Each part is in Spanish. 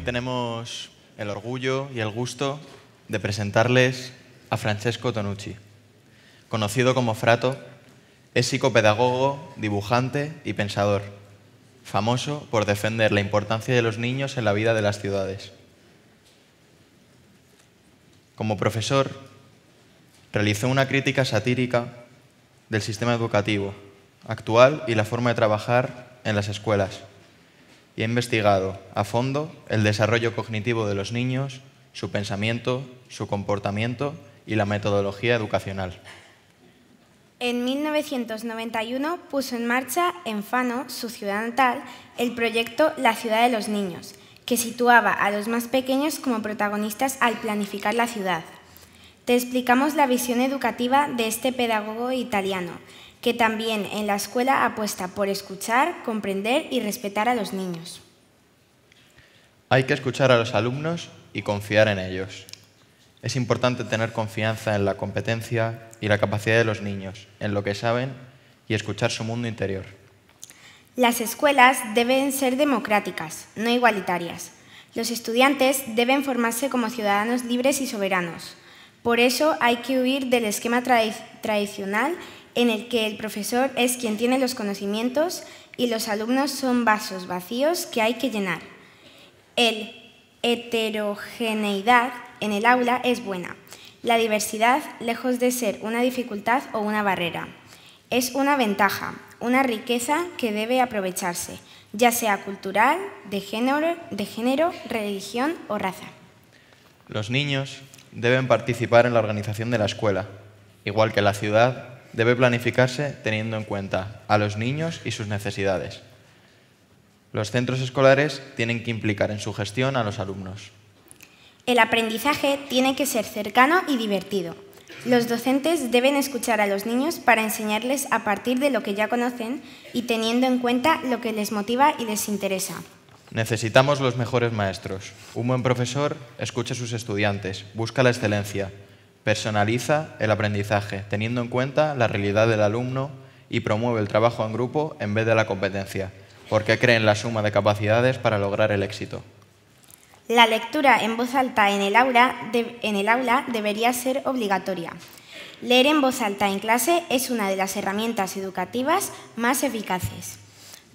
tenemos el orgullo y el gusto de presentarles a Francesco Tonucci, conocido como Frato, es psicopedagogo, dibujante y pensador, famoso por defender la importancia de los niños en la vida de las ciudades. Como profesor, realizó una crítica satírica del sistema educativo actual y la forma de trabajar en las escuelas y ha investigado a fondo el desarrollo cognitivo de los niños, su pensamiento, su comportamiento y la metodología educacional. En 1991 puso en marcha en Fano, su ciudad natal, el proyecto La ciudad de los niños, que situaba a los más pequeños como protagonistas al planificar la ciudad. Te explicamos la visión educativa de este pedagogo italiano, que también en la escuela apuesta por escuchar, comprender y respetar a los niños. Hay que escuchar a los alumnos y confiar en ellos. Es importante tener confianza en la competencia y la capacidad de los niños, en lo que saben y escuchar su mundo interior. Las escuelas deben ser democráticas, no igualitarias. Los estudiantes deben formarse como ciudadanos libres y soberanos. Por eso hay que huir del esquema tradicional en el que el profesor es quien tiene los conocimientos y los alumnos son vasos vacíos que hay que llenar. El heterogeneidad en el aula es buena. La diversidad, lejos de ser una dificultad o una barrera, es una ventaja, una riqueza que debe aprovecharse, ya sea cultural, de género, de género religión o raza. Los niños deben participar en la organización de la escuela, igual que la ciudad debe planificarse teniendo en cuenta a los niños y sus necesidades. Los centros escolares tienen que implicar en su gestión a los alumnos. El aprendizaje tiene que ser cercano y divertido. Los docentes deben escuchar a los niños para enseñarles a partir de lo que ya conocen y teniendo en cuenta lo que les motiva y les interesa. Necesitamos los mejores maestros. Un buen profesor escucha a sus estudiantes, busca la excelencia, personaliza el aprendizaje, teniendo en cuenta la realidad del alumno y promueve el trabajo en grupo en vez de la competencia, porque creen la suma de capacidades para lograr el éxito. La lectura en voz alta en el, aula en el aula debería ser obligatoria. Leer en voz alta en clase es una de las herramientas educativas más eficaces.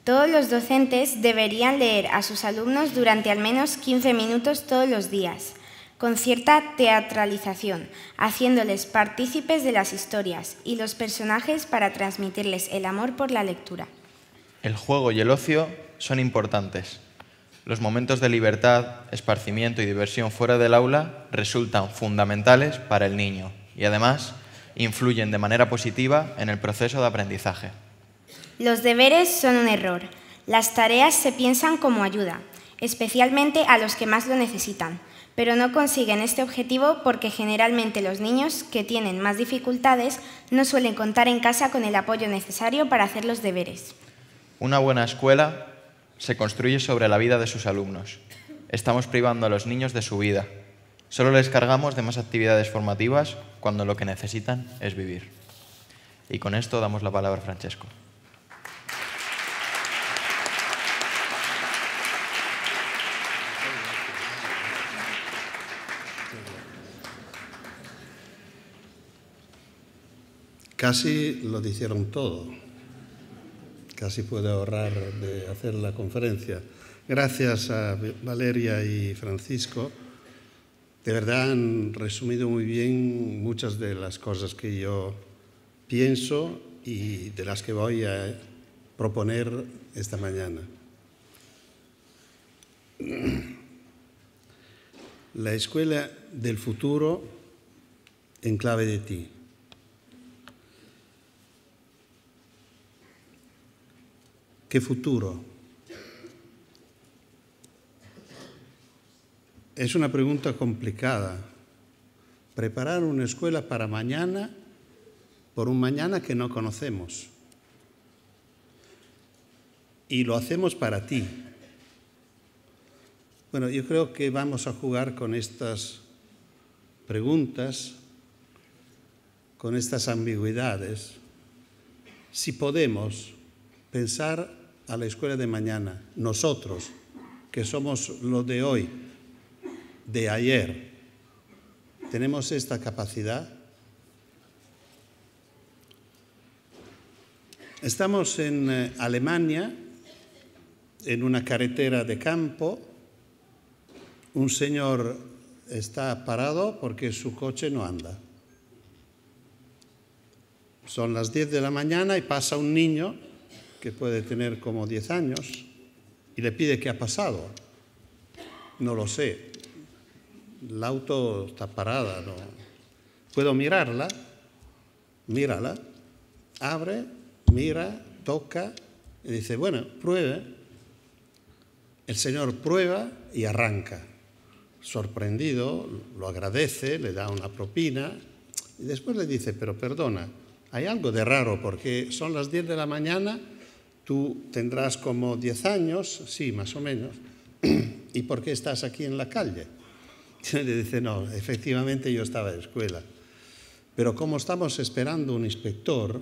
Todos los docentes deberían leer a sus alumnos durante al menos 15 minutos todos los días con cierta teatralización, haciéndoles partícipes de las historias y los personajes para transmitirles el amor por la lectura. El juego y el ocio son importantes. Los momentos de libertad, esparcimiento y diversión fuera del aula resultan fundamentales para el niño y además influyen de manera positiva en el proceso de aprendizaje. Los deberes son un error. Las tareas se piensan como ayuda, especialmente a los que más lo necesitan pero no consiguen este objetivo porque generalmente los niños que tienen más dificultades no suelen contar en casa con el apoyo necesario para hacer los deberes. Una buena escuela se construye sobre la vida de sus alumnos. Estamos privando a los niños de su vida. Solo les cargamos de más actividades formativas cuando lo que necesitan es vivir. Y con esto damos la palabra a Francesco. Casi lo hicieron todo. Casi puedo ahorrar de hacer la conferencia. Gracias a Valeria y Francisco. De verdad han resumido muy bien muchas de las cosas que yo pienso y de las que voy a proponer esta mañana. La escuela del futuro en clave de ti. ¿Qué futuro? Es una pregunta complicada. Preparar una escuela para mañana, por un mañana que no conocemos. Y lo hacemos para ti. Bueno, yo creo que vamos a jugar con estas preguntas, con estas ambigüedades. Si podemos pensar a la escuela de mañana, nosotros, que somos los de hoy, de ayer, ¿tenemos esta capacidad? Estamos en eh, Alemania, en una carretera de campo. Un señor está parado porque su coche no anda. Son las 10 de la mañana y pasa un niño que puede tener como 10 años, y le pide qué ha pasado. No lo sé. El auto está parada. No. Puedo mirarla, mírala, abre, mira, toca y dice, bueno, pruebe. El Señor prueba y arranca. Sorprendido, lo agradece, le da una propina y después le dice, pero perdona, hay algo de raro porque son las 10 de la mañana Tú tendrás como 10 años, sí, más o menos. ¿Y por qué estás aquí en la calle? Le dice, no, efectivamente yo estaba en escuela. Pero como estamos esperando un inspector,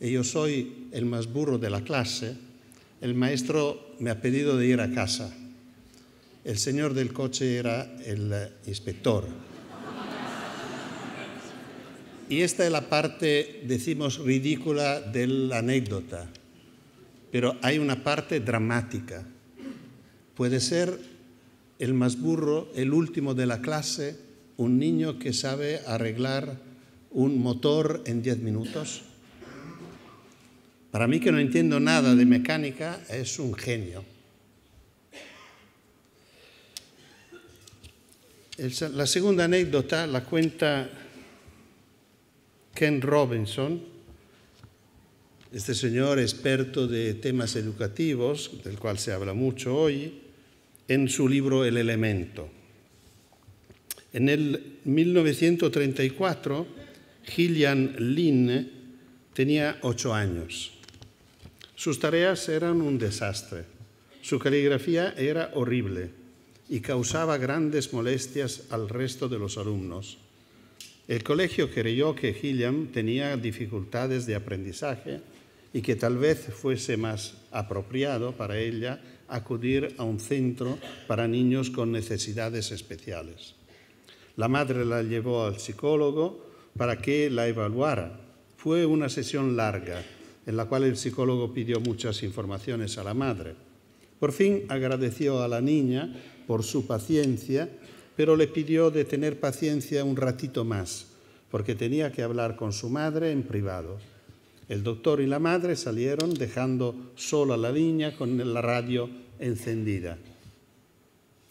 y yo soy el más burro de la clase, el maestro me ha pedido de ir a casa. El señor del coche era el eh, inspector. Y esta es la parte, decimos, ridícula de la anécdota pero hay una parte dramática. Puede ser el más burro, el último de la clase, un niño que sabe arreglar un motor en 10 minutos. Para mí que no entiendo nada de mecánica, es un genio. La segunda anécdota la cuenta Ken Robinson, este señor, experto de temas educativos, del cual se habla mucho hoy, en su libro El elemento. En el 1934, Gillian Lynn tenía ocho años. Sus tareas eran un desastre. Su caligrafía era horrible y causaba grandes molestias al resto de los alumnos. El colegio creyó que Gillian tenía dificultades de aprendizaje y que tal vez fuese más apropiado para ella acudir a un centro para niños con necesidades especiales. La madre la llevó al psicólogo para que la evaluara. Fue una sesión larga en la cual el psicólogo pidió muchas informaciones a la madre. Por fin agradeció a la niña por su paciencia, pero le pidió de tener paciencia un ratito más, porque tenía que hablar con su madre en privado. El doctor y la madre salieron dejando sola la niña con la radio encendida.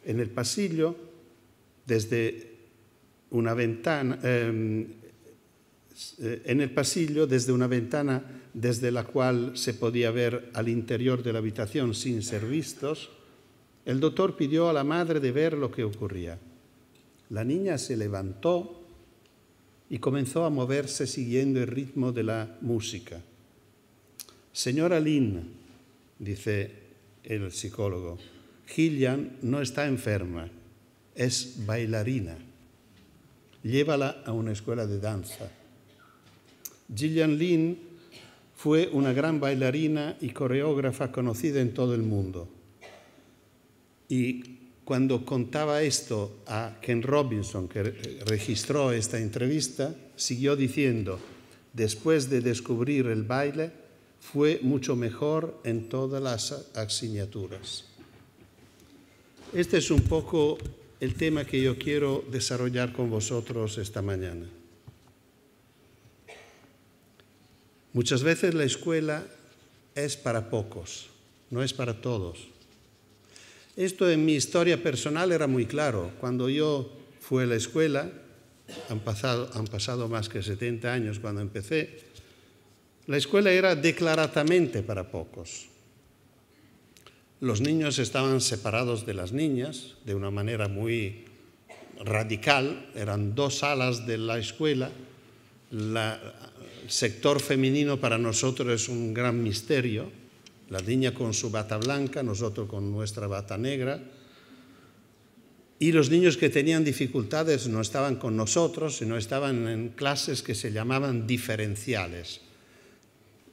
En el pasillo, desde una ventana, em, eh, en el pasillo, desde una ventana desde la cual se podía ver al interior de la habitación sin ser vistos, el doctor pidió a la madre de ver lo que ocurría. La niña se levantó y comenzó a moverse siguiendo el ritmo de la música. Señora Lynn, dice el psicólogo, Gillian no está enferma, es bailarina. Llévala a una escuela de danza. Gillian Lin fue una gran bailarina y coreógrafa conocida en todo el mundo. Y cuando contaba esto a Ken Robinson, que registró esta entrevista, siguió diciendo, después de descubrir el baile, fue mucho mejor en todas las asignaturas. Este es un poco el tema que yo quiero desarrollar con vosotros esta mañana. Muchas veces la escuela es para pocos, no es para todos. Esto en mi historia personal era muy claro. Cuando yo fui a la escuela, han pasado, más que 70 años cuando empecé, la escuela era declaratamente para pocos. Los niños estaban separados de las niñas de una manera muy radical, eran dos alas de la escuela. el sector femenino para nosotros es un gran misterio, la niña con su bata blanca, nosotros con nuestra bata negra. Y los niños que tenían dificultades no estaban con nosotros, sino estaban en clases que se llamaban diferenciales,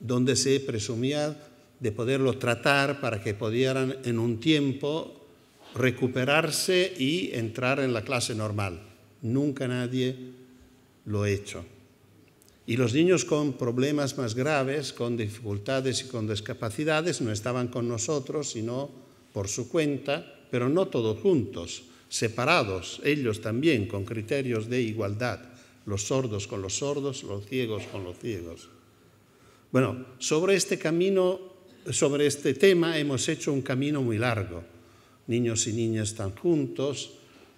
donde se presumía de poderlo tratar para que pudieran en un tiempo recuperarse y entrar en la clase normal. Nunca nadie lo ha hecho. Y los niños con problemas más graves, con dificultades y con discapacidades, no estaban con nosotros, sino por su cuenta, pero no todos juntos, separados, ellos también, con criterios de igualdad, los sordos con los sordos, los ciegos con los ciegos. Bueno, sobre este camino, sobre este tema hemos hecho un camino muy largo. Niños y niñas están juntos,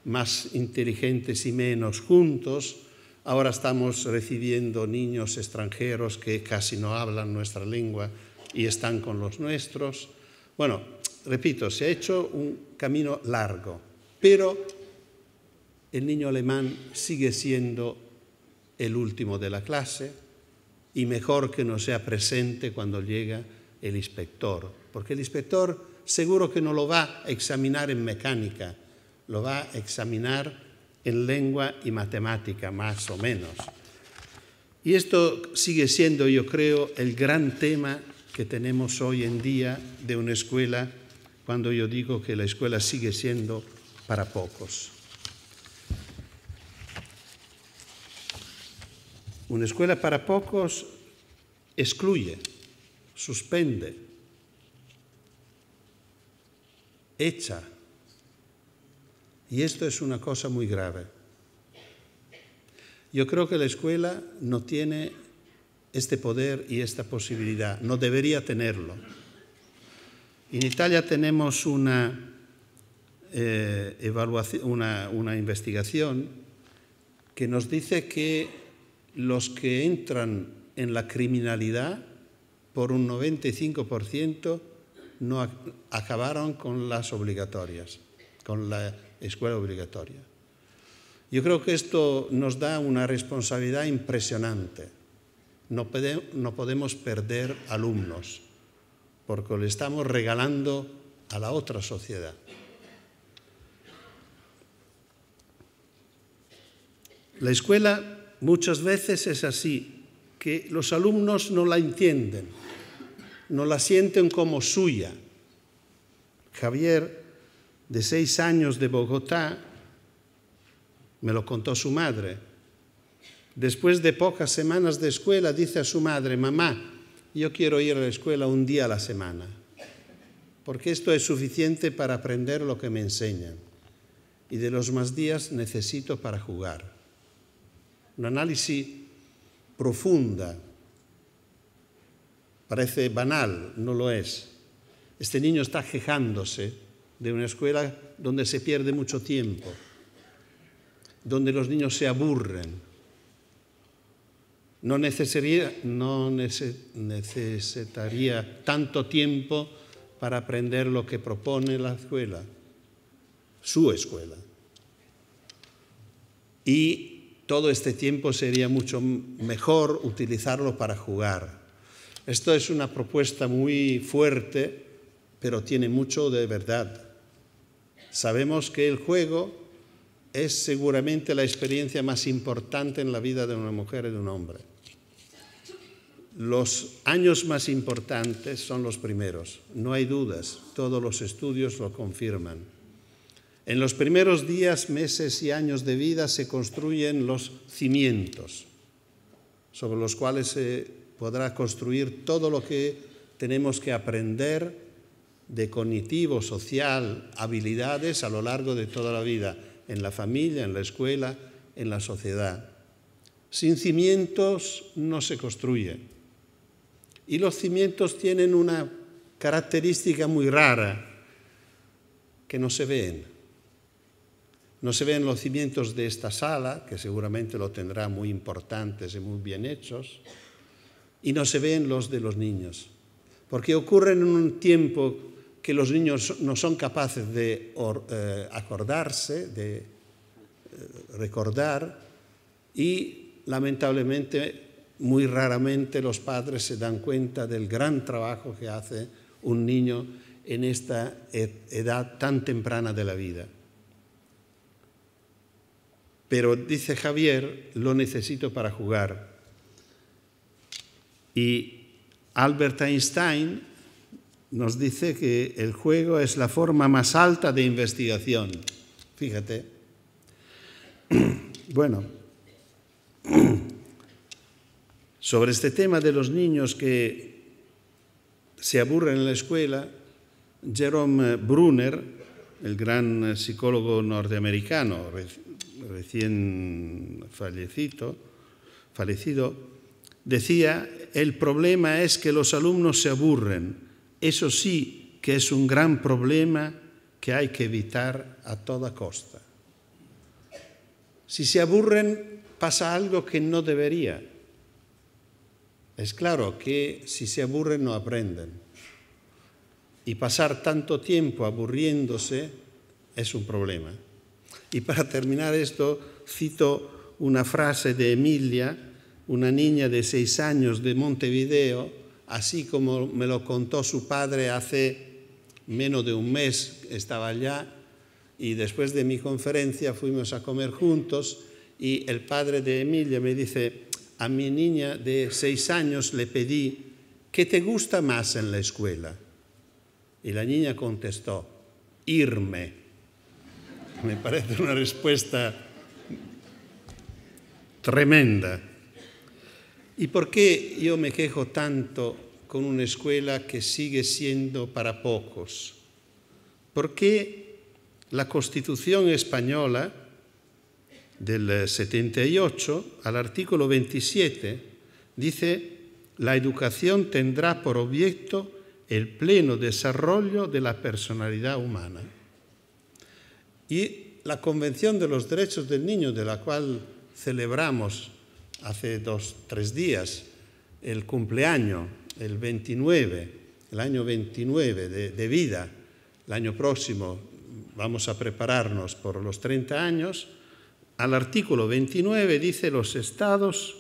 más inteligentes y menos juntos, Ahora estamos recibiendo niños extranjeros que casi no hablan nuestra lengua y están con los nuestros. Bueno, repito, se ha hecho un camino largo, pero el niño alemán sigue siendo el último de la clase y mejor que no sea presente cuando llega el inspector, porque el inspector seguro que no lo va a examinar en mecánica, lo va a examinar en lengua y matemática, más o menos. Y esto sigue siendo, yo creo, el gran tema que tenemos hoy en día de una escuela, cuando yo digo que la escuela sigue siendo para pocos. Una escuela para pocos excluye, suspende, echa y esto es una cosa muy grave. Yo creo que la escuela no tiene este poder y esta posibilidad, no debería tenerlo. En Italia tenemos una, eh, evaluación, una investigación que nos dice que los que entran en la criminalidad por un 95% no acabaron con las obligatorias, con la escuela obligatoria. Yo creo que esto nos da una responsabilidad impresionante. No, podemos perder alumnos porque le estamos regalando a la otra sociedad. La escuela muchas veces es así, que los alumnos no la entienden, no la sienten como suya. Javier de seis años de Bogotá, me lo contó su madre. Después de pocas semanas de escuela, dice a su madre, mamá, yo quiero ir a la escuela un día a la semana, porque esto es suficiente para aprender lo que me enseñan. Y de los más días necesito para jugar. Un análisis profunda. Parece banal, no lo es. Este niño está quejándose de una escuela donde se pierde mucho tiempo, donde los niños se aburren. No necesitaría, tanto tiempo para aprender lo que propone la escuela, su escuela. Y todo este tiempo sería mucho mejor utilizarlo para jugar. Esto es una propuesta muy fuerte, pero tiene mucho de verdad. Sabemos que el juego es seguramente la experiencia más importante en la vida de una mujer y de un hombre. Los años más importantes son los primeros, no hay dudas, todos los estudios lo confirman. En los primeros días, meses y años de vida se construyen los cimientos sobre los cuales se podrá construir todo lo que tenemos que aprender de cognitivo, social, habilidades a lo largo de toda la vida, en la familia, en la escuela, en la sociedad. Sin cimientos no se construye. Y los cimientos tienen una característica muy rara, que no se ven. No se ven los cimientos de esta sala, que seguramente lo tendrá muy importantes y muy bien hechos, y no se ven los de los niños, porque ocurren en un tiempo que los niños no son capaces de eh, acordarse, de eh, recordar, y lamentablemente muy raramente los padres se dan cuenta del gran trabajo que hace un niño en esta e, edad tan temprana de la vida. Pero dice Javier, lo necesito para jugar. Y Albert Einstein nos dice que el juego es la forma más alta de investigación. Fíjate. Bueno, sobre este tema de los niños que se aburren en la escuela, Jerome Brunner, el gran psicólogo norteamericano recién fallecido, fallecido decía, el problema es que los alumnos se aburren eso sí que es un gran problema que hay que evitar a toda costa. Si se aburren, pasa algo que no debería. Es claro que si se aburren no aprenden. Y pasar tanto tiempo aburriéndose es un problema. Y para terminar esto, cito una frase de Emilia, una niña de seis años de Montevideo, así como me lo contó su padre hace menos de un mes, estaba allá, y después de mi conferencia fuimos a comer juntos y el padre de Emilia me dice, a mi niña de seis años le pedí, ¿qué te gusta más en la escuela? Y la niña contestó, irme. Me parece una respuesta tremenda. ¿Y por qué yo me quejo tanto con una escuela que sigue siendo para pocos? Porque la Constitución española del 78 eh, al artículo 27 dice la educación tendrá por objeto el pleno desarrollo de la personalidad humana? Y la Convención de los Derechos del Niño, de la cual celebramos hace dos, tres días, el cumpleaños, el 29, el año 29 de, de vida, el año próximo vamos a prepararnos por los 30 años, al artículo 29 dice los estados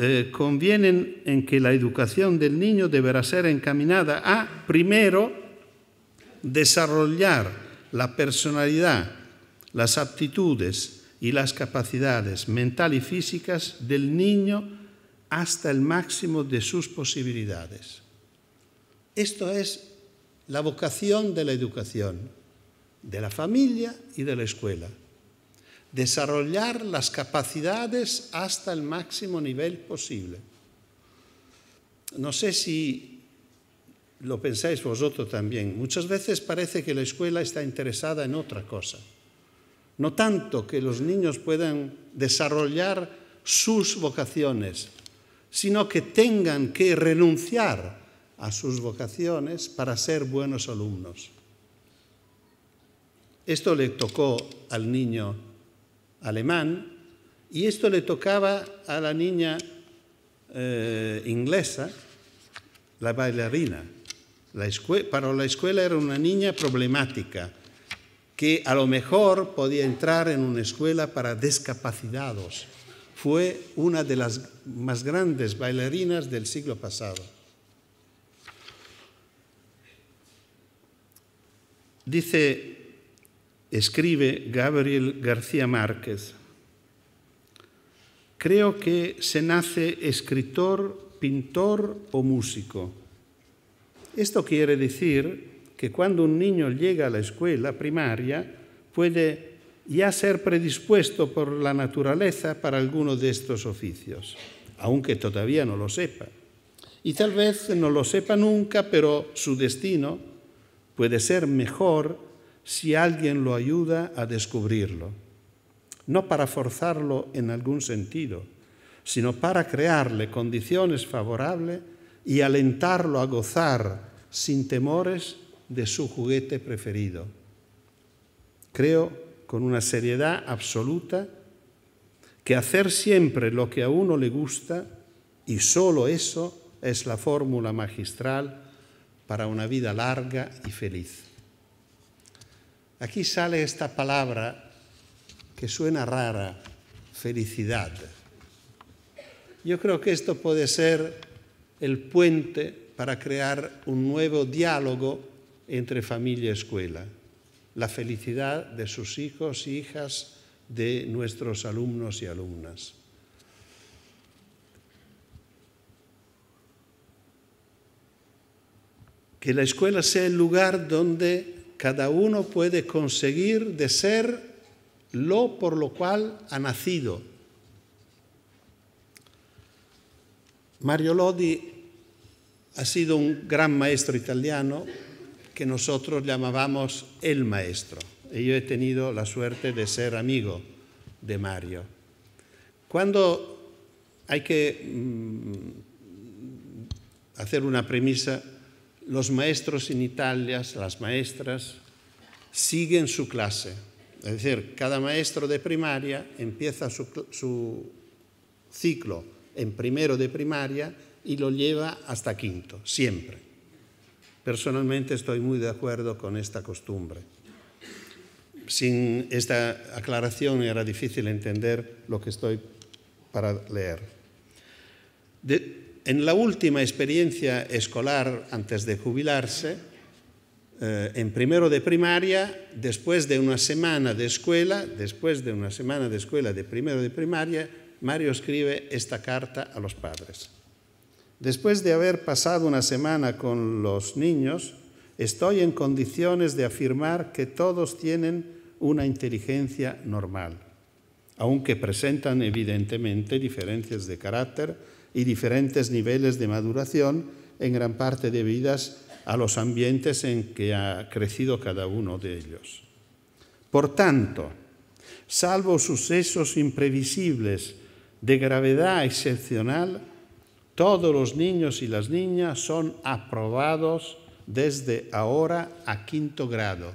eh, convienen en que la educación del niño deberá ser encaminada a, primero, desarrollar la personalidad, las aptitudes, y las capacidades mental y físicas del niño hasta el máximo de sus posibilidades. Esto es la vocación de la educación, de la familia y de la escuela. Desarrollar las capacidades hasta el máximo nivel posible. No sé si lo pensáis vosotros también. Muchas veces parece que la escuela está interesada en otra cosa no tanto que los niños puedan desarrollar sus vocaciones, sino que tengan que renunciar a sus vocaciones para ser buenos alumnos. Esto le tocó al niño alemán y esto le tocaba a la niña eh, inglesa, la bailarina. para la escuela era una niña problemática, que a lo mejor podía entrar en una escuela para discapacitados. Fue una de las más grandes bailarinas del siglo pasado. Dice, escribe Gabriel García Márquez, creo que se nace escritor, pintor o músico. Esto quiere decir que cuando un niño llega a la escuela primaria puede ya ser predispuesto por la naturaleza para alguno de estos oficios, aunque todavía no lo sepa. Y tal vez no lo sepa nunca, pero su destino puede ser mejor si alguien lo ayuda a descubrirlo. No para forzarlo en algún sentido, sino para crearle condiciones favorables y alentarlo a gozar sin temores de su juguete preferido. Creo con una seriedad absoluta que hacer siempre lo que a uno le gusta y solo eso es la fórmula magistral para una vida larga y feliz. Aquí sale esta palabra que suena rara, felicidad. Yo creo que esto puede ser el puente para crear un nuevo diálogo entre familia y escuela, la felicidad de sus hijos y e hijas, de nuestros alumnos y alumnas. Que la escuela sea el lugar donde cada uno puede conseguir de ser lo por lo cual ha nacido. Mario Lodi ha sido un gran maestro italiano que nosotros llamábamos el maestro. Y yo he tenido la suerte de ser amigo de Mario. Cuando hay que mm, hacer una premisa, los maestros en Italia, las maestras, siguen su clase. Es decir, cada maestro de primaria empieza su ciclo en primero de primaria y lo lleva hasta quinto, siempre. Personalmente estoy muy de acuerdo con esta costumbre. Sin esta aclaración era difícil entender lo que estoy para leer. en la última experiencia escolar antes de jubilarse, eh, en primero de primaria, después de una semana de escuela, después de una semana de escuela de primero de primaria, Mario escribe esta carta a los padres. Después de haber pasado una semana con los niños, estoy en condiciones de afirmar que todos tienen una inteligencia normal, aunque presentan evidentemente diferencias de carácter y diferentes niveles de maduración en gran parte debidas a los ambientes en que ha crecido cada uno de ellos. Por tanto, salvo sucesos imprevisibles de gravedad excepcional, todos los niños y las niñas son aprobados desde ahora a quinto grado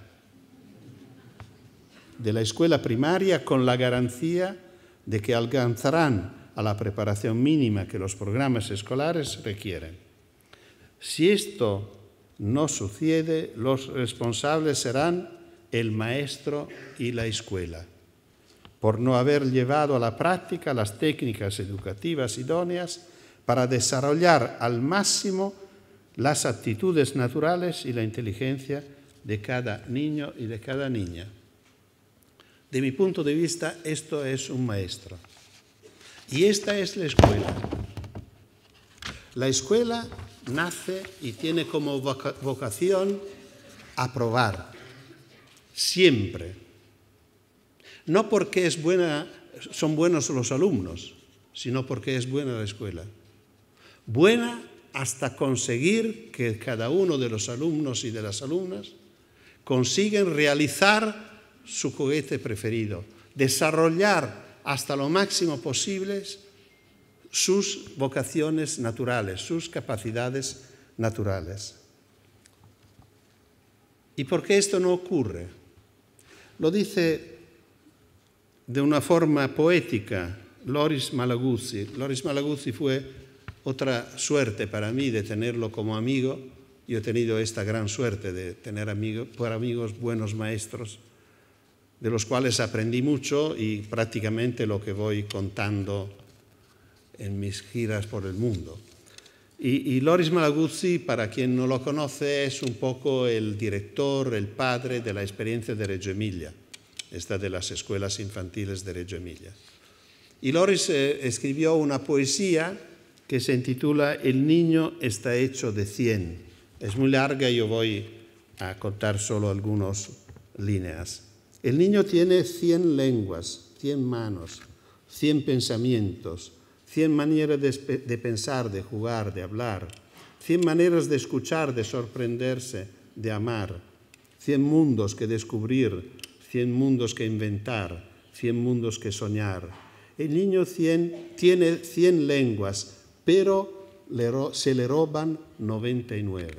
de la escuela primaria con la garantía de que alcanzarán a la preparación mínima que los programas escolares requieren. Si esto no sucede, los responsables serán el maestro y la escuela, por no haber llevado a la práctica las técnicas educativas idóneas para desarrollar al máximo las aptitudes naturales y la inteligencia de cada niño y de cada niña. De mi punto de vista, esto es un maestro. Y esta es la escuela. La escuela nace y tiene como vocación aprobar, siempre. No porque son buenos los alumnos, sino porque es buena la escuela buena hasta conseguir que cada uno de los alumnos y de las alumnas consigan realizar su juguete preferido, desarrollar hasta lo máximo posible sus vocaciones naturales, sus capacidades naturales. ¿Y por qué esto no ocurre? Lo dice de una forma poética Loris Malaguzzi. Loris Malaguzzi fue otra suerte para mí de tenerlo como amigo. y he tenido esta gran suerte de tener amigos, por amigos buenos maestros, de los cuales aprendí mucho y prácticamente lo que voy contando en mis giras por el mundo. Y, Loris Malaguzzi, para quien no lo conoce, es un poco el director, el padre de la experiencia de Reggio Emilia, esta de las escuelas infantiles de Reggio Emilia. Y Loris eh, escribió una poesía que se intitula El niño está hecho de cien. Es muy larga, y yo voy a contar solo algunas líneas. El niño tiene cien lenguas, cien manos, 100 pensamientos, cien maneras de, pensar, de jugar, de hablar, cien maneras de escuchar, de sorprenderse, de amar, cien mundos que descubrir, cien mundos que inventar, cien mundos que soñar. El niño tiene cien lenguas, pero se le roban 99.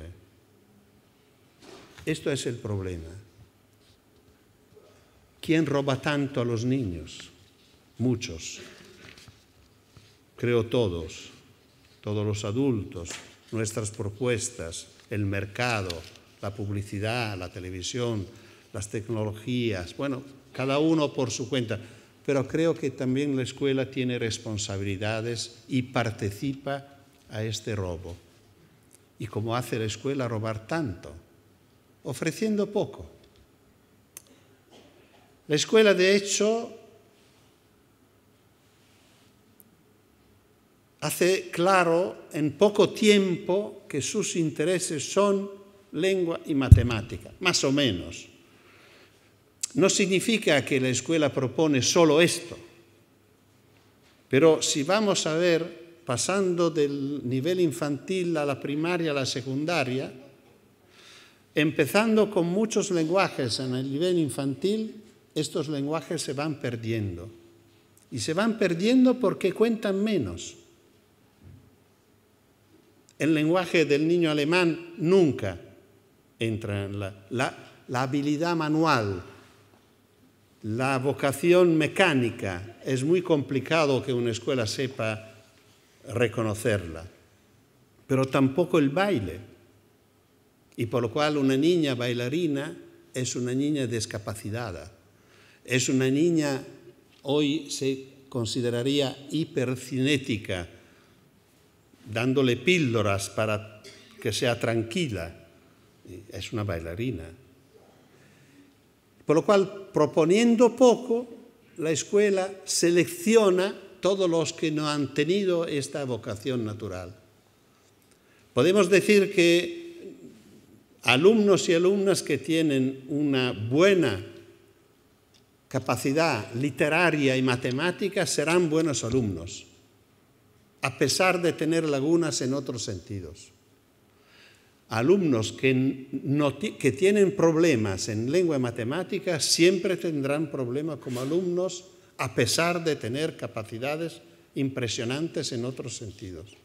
Esto es el problema. ¿Quién roba tanto a los niños? Muchos. Creo todos, todos los adultos, nuestras propuestas, el mercado, la publicidad, la televisión, las tecnologías, bueno, cada uno por su cuenta pero creo que también la escuela tiene responsabilidades y participa a este robo. ¿Y cómo hace la escuela robar tanto? Ofreciendo poco. La escuela, de hecho, hace claro en poco tiempo que sus intereses son lengua y matemática, más o menos. No significa que la escuela propone solo esto, pero si vamos a ver, pasando del nivel infantil a la primaria, a la secundaria, empezando con muchos lenguajes en el nivel infantil, estos lenguajes se van perdiendo. Y se van perdiendo porque cuentan menos. El lenguaje del niño alemán nunca entra en la, la habilidad manual, la vocación mecánica. Es muy complicado que una escuela sepa reconocerla, pero tampoco el baile. Y por lo cual una niña bailarina es una niña discapacitada, es una niña, hoy se consideraría hipercinética, dándole píldoras para que sea tranquila. Es una bailarina por lo cual, proponiendo poco, la escuela selecciona todos los que no han tenido esta vocación natural. Podemos decir que alumnos y alumnas que tienen una buena capacidad literaria y matemática serán buenos alumnos, a pesar de tener lagunas en otros sentidos alumnos que, tienen problemas en lengua y matemáticas siempre tendrán problemas como alumnos a pesar de tener capacidades impresionantes en otros sentidos.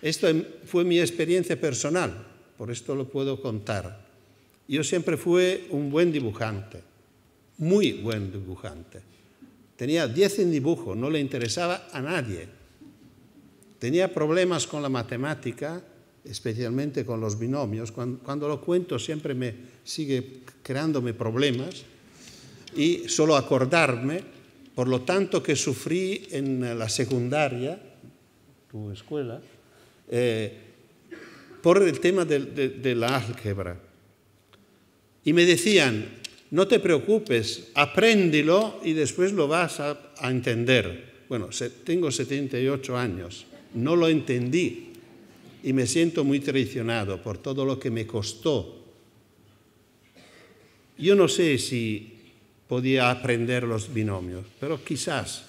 Esto em, fue mi experiencia personal, por esto lo puedo contar. Yo siempre fui un buen dibujante, muy buen dibujante. Tenía 10 en dibujo, no le interesaba a nadie. Tenía problemas con la matemática, especialmente con los binomios, cuando, lo cuento siempre me sigue creándome problemas y solo acordarme, por lo tanto que sufrí en la secundaria, tu escuela, eh, por el tema de, la álgebra. Y me decían, no te preocupes, apréndilo y después lo vas a entender. Bueno, tengo 78 años, no lo entendí y me siento muy traicionado por todo lo que me costó. Yo no sé si podía aprender los binomios, pero quizás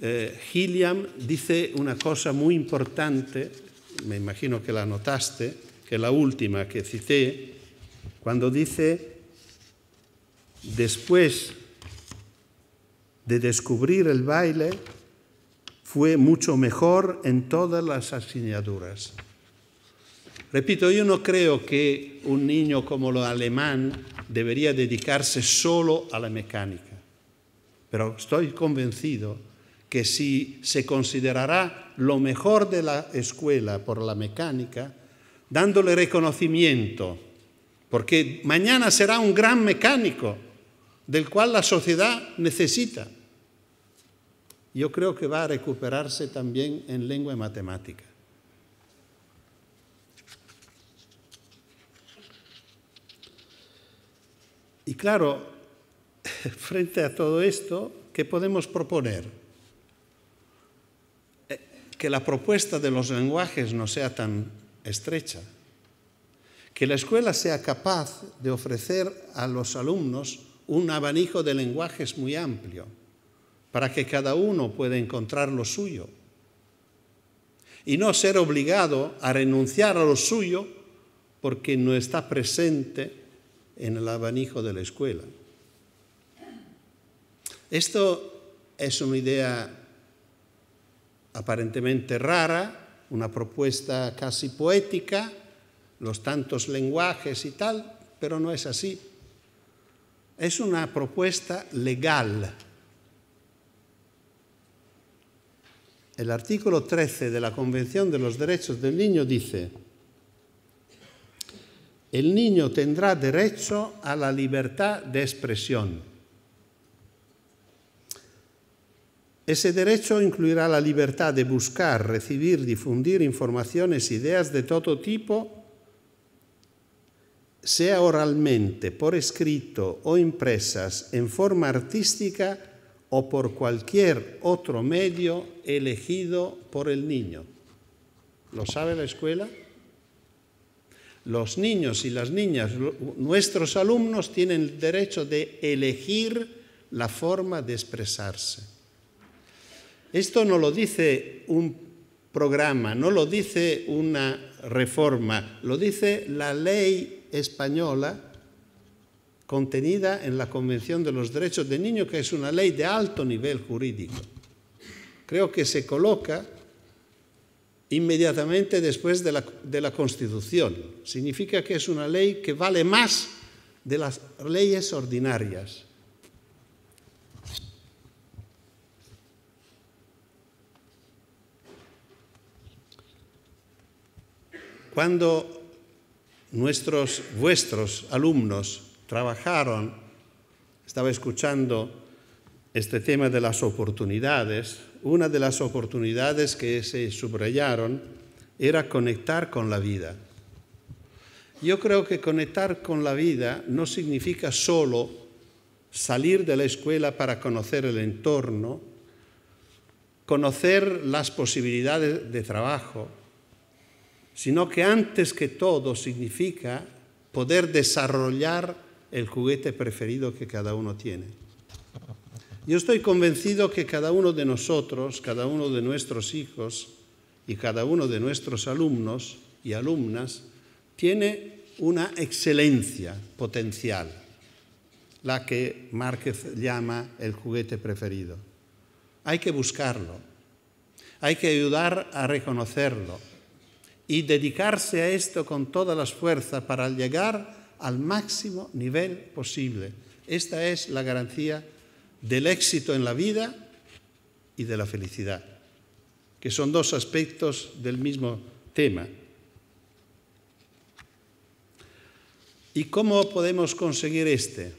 eh, dice una cosa muy importante, me imagino que la notaste, que la última que cité, cuando dice, después de descubrir el baile, fue mucho mejor en todas las asignaturas. Repito, yo no creo que un niño como lo alemán debería dedicarse solo a la mecánica, pero estoy convencido que si se considerará lo mejor de la escuela por la mecánica, dándole reconocimiento, porque mañana será un gran mecánico del cual la sociedad necesita yo creo que va a recuperarse también en lengua y matemática. Y claro, frente a todo esto, ¿qué podemos proponer? Eh, que la propuesta de los lenguajes no sea tan estrecha, que la escuela sea capaz de ofrecer a los alumnos un abanico de lenguajes muy amplio para que cada uno pueda encontrar lo suyo y no ser obligado a renunciar a lo suyo porque no está presente en el abanico de la escuela. Esto es una idea aparentemente rara, una propuesta casi poética, los tantos lenguajes y tal, pero no es así. Es una propuesta legal El artículo 13 de la Convención de los Derechos del Niño dice, el niño tendrá derecho a la libertad de expresión. Ese derecho incluirá la libertad de buscar, recibir, difundir informaciones, ideas de todo tipo, sea oralmente, por escrito o impresas, en forma artística, o por cualquier otro medio elegido por el niño. ¿Lo sabe la escuela? Los niños y las niñas, nuestros alumnos, tienen el derecho de elegir la forma de expresarse. Esto no lo dice un programa, no lo dice una reforma, lo dice la ley española contenida en la Convención de los Derechos del Niño, que es una ley de alto nivel jurídico. Creo que se coloca inmediatamente después de la, Constitución. Significa que es una ley que vale más de las leyes ordinarias. Cuando nuestros, vuestros alumnos trabajaron, estaba escuchando este tema de las oportunidades, una de las oportunidades que se subrayaron era conectar con la vida. Yo creo que conectar con la vida no significa solo salir de la escuela para conocer el entorno, conocer las posibilidades de trabajo, sino que antes que todo significa poder desarrollar el juguete preferido que cada uno tiene. Yo estoy convencido que cada uno de nosotros, cada uno de nuestros hijos y cada uno de nuestros alumnos y alumnas tiene una excelencia potencial, la que Márquez llama el juguete preferido. Hay que buscarlo, hay que ayudar a reconocerlo y dedicarse a esto con todas las fuerzas para llegar a al máximo nivel posible. Esta es la garantía del éxito en la vida y de la felicidad, que son dos aspectos del mismo tema. ¿Y cómo podemos conseguir este?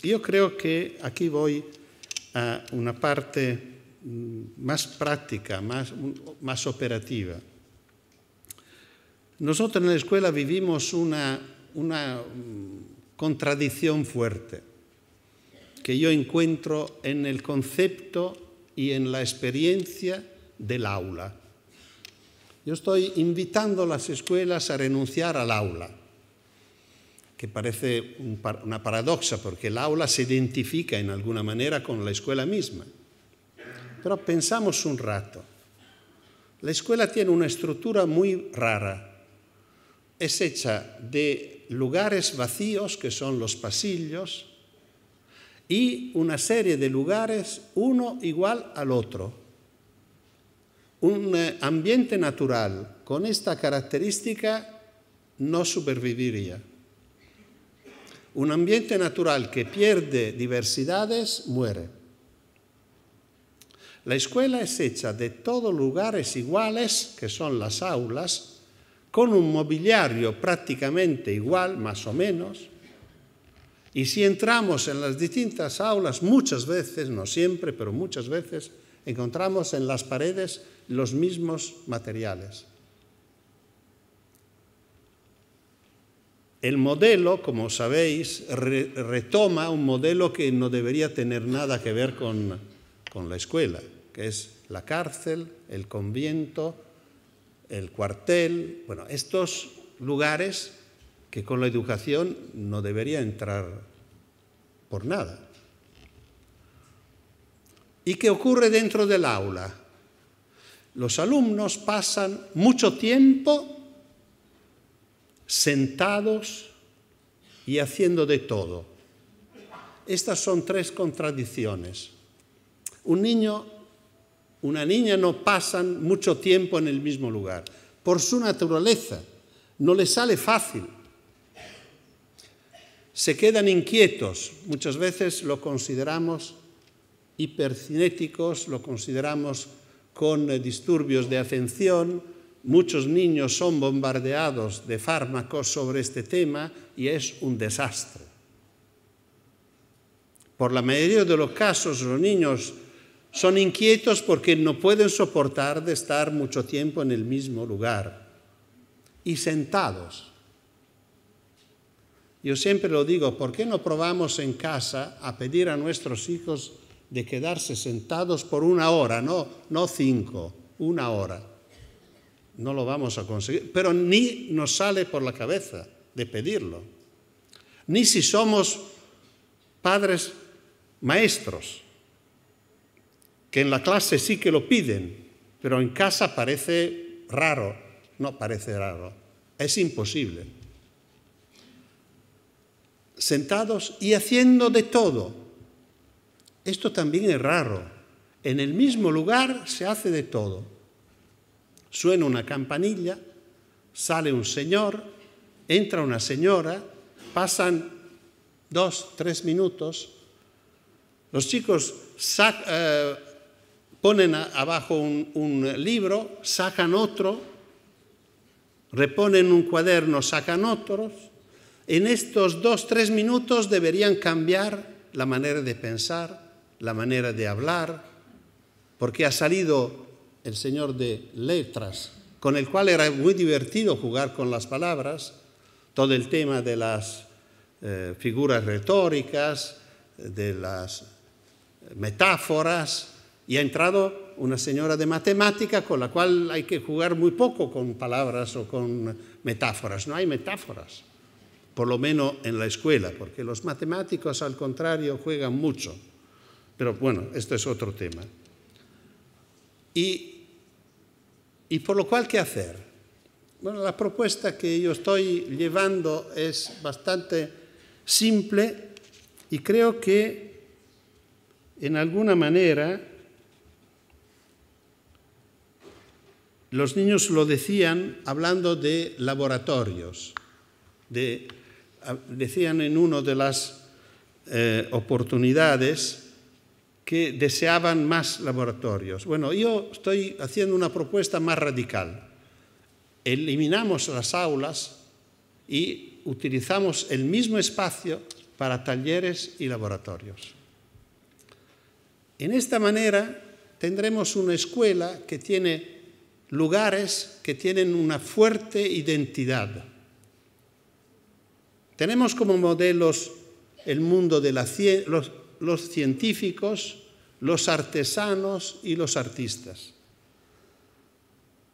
Yo creo que aquí voy a una parte mm, más práctica, más, más operativa. Nosotros en la escuela vivimos una una mm, contradicción fuerte que yo encuentro en el concepto y en la experiencia del aula. Yo estoy invitando a las escuelas a renunciar al aula, que parece una paradoxa porque el aula se identifica en alguna manera con la escuela misma. Pero pensamos un rato. La escuela tiene una estructura muy rara, es hecha de lugares vacíos, que son los pasillos, y una serie de lugares, uno igual al otro. Un eh, ambiente natural con esta característica no superviviría. Un ambiente natural que pierde diversidades muere. La escuela es hecha de todos lugares iguales, que son las aulas, con un mobiliario prácticamente igual, más o menos, y si entramos en las distintas aulas, muchas veces, no siempre, pero muchas veces, encontramos en las paredes los mismos materiales. El modelo, como sabéis, retoma un modelo que no debería tener nada que ver con, con la escuela, que es la cárcel, el convento, el cuartel, bueno, estos lugares que con la educación no debería entrar por nada. ¿Y qué ocurre dentro del aula? Los alumnos pasan mucho tiempo sentados y haciendo de todo. Estas son tres contradicciones. Un niño una niña no pasan mucho tiempo en el mismo lugar. Por su naturaleza, no le sale fácil. Se quedan inquietos, muchas veces lo consideramos hipercinéticos, lo consideramos con eh, disturbios de atención. Muchos niños son bombardeados de fármacos sobre este tema y es un desastre. Por la mayoría de los casos, los niños son inquietos porque no pueden soportar de estar mucho tiempo en el mismo lugar y sentados. Yo siempre lo digo, ¿por qué no probamos en casa a pedir a nuestros hijos de quedarse sentados por una hora? No, no cinco, una hora. No lo vamos a conseguir, pero ni nos sale por la cabeza de pedirlo, ni si somos padres maestros que en la clase sí que lo piden, pero en casa parece raro. No parece raro, es imposible. Sentados y haciendo de todo. Esto también es raro. En el mismo lugar se hace de todo. Suena una campanilla, sale un señor, entra una señora, pasan dos, tres minutos, los chicos sacan... Eh, ponen abajo un, libro, sacan otro, reponen un cuaderno, sacan otros. En estos dos, tres minutos deberían cambiar la manera de pensar, la manera de hablar, porque ha salido el señor de letras, con el cual era muy divertido jugar con las palabras, todo el tema de las eh, figuras retóricas, de las metáforas, y ha entrado una señora de matemática con la cual hay que jugar muy poco con palabras o con metáforas. No hay metáforas, por lo menos en la escuela, porque los matemáticos al contrario juegan mucho. Pero bueno, esto es otro tema. Y, y por lo cual, ¿qué hacer? Bueno, la propuesta que yo estoy llevando es bastante simple y creo que en alguna manera Los niños lo decían hablando de laboratorios. decían en una de las eh, oportunidades que deseaban más laboratorios. Bueno, yo estoy haciendo una propuesta más radical. Eliminamos las aulas y utilizamos el mismo espacio para talleres y laboratorios. En esta manera tendremos una escuela que tiene lugares que tienen una fuerte identidad. Tenemos como modelos el mundo de los científicos, los artesanos y los artistas.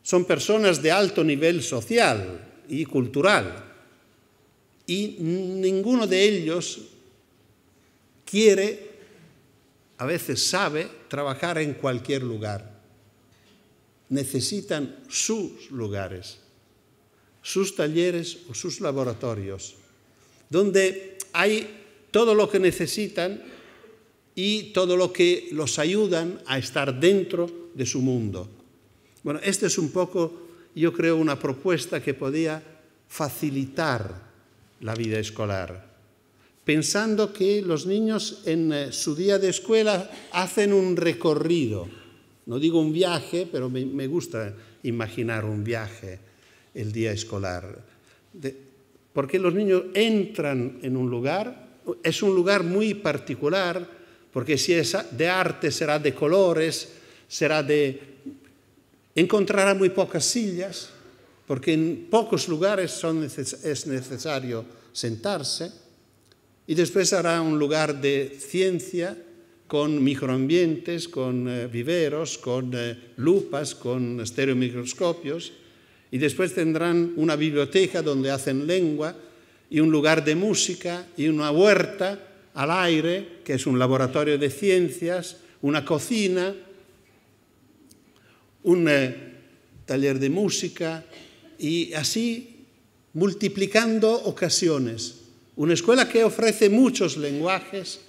Son personas de alto nivel social y cultural y ninguno de ellos quiere, a veces sabe, trabajar en cualquier lugar necesitan sus lugares, sus talleres o sus laboratorios, donde hay todo lo que necesitan y todo lo que los ayudan a estar dentro de su mundo. Bueno, este es un poco, yo creo, una propuesta que podía facilitar la vida escolar, pensando que los niños en eh, su día de escuela hacen un recorrido no digo un viaje, pero me, gusta imaginar un viaje el día escolar. porque los niños entran en un lugar, es un lugar muy particular, porque si es de arte será de colores, será de... Encontrará muy pocas sillas, porque en pocos lugares es necesario sentarse, y después hará un lugar de ciencia, con microambientes, con eh, viveros, con eh, lupas, con estereomicroscopios, y después tendrán una biblioteca donde hacen lengua y un lugar de música y una huerta al aire, que es un laboratorio de ciencias, una cocina, un eh, taller de música y así multiplicando ocasiones. Una escuela que ofrece muchos lenguajes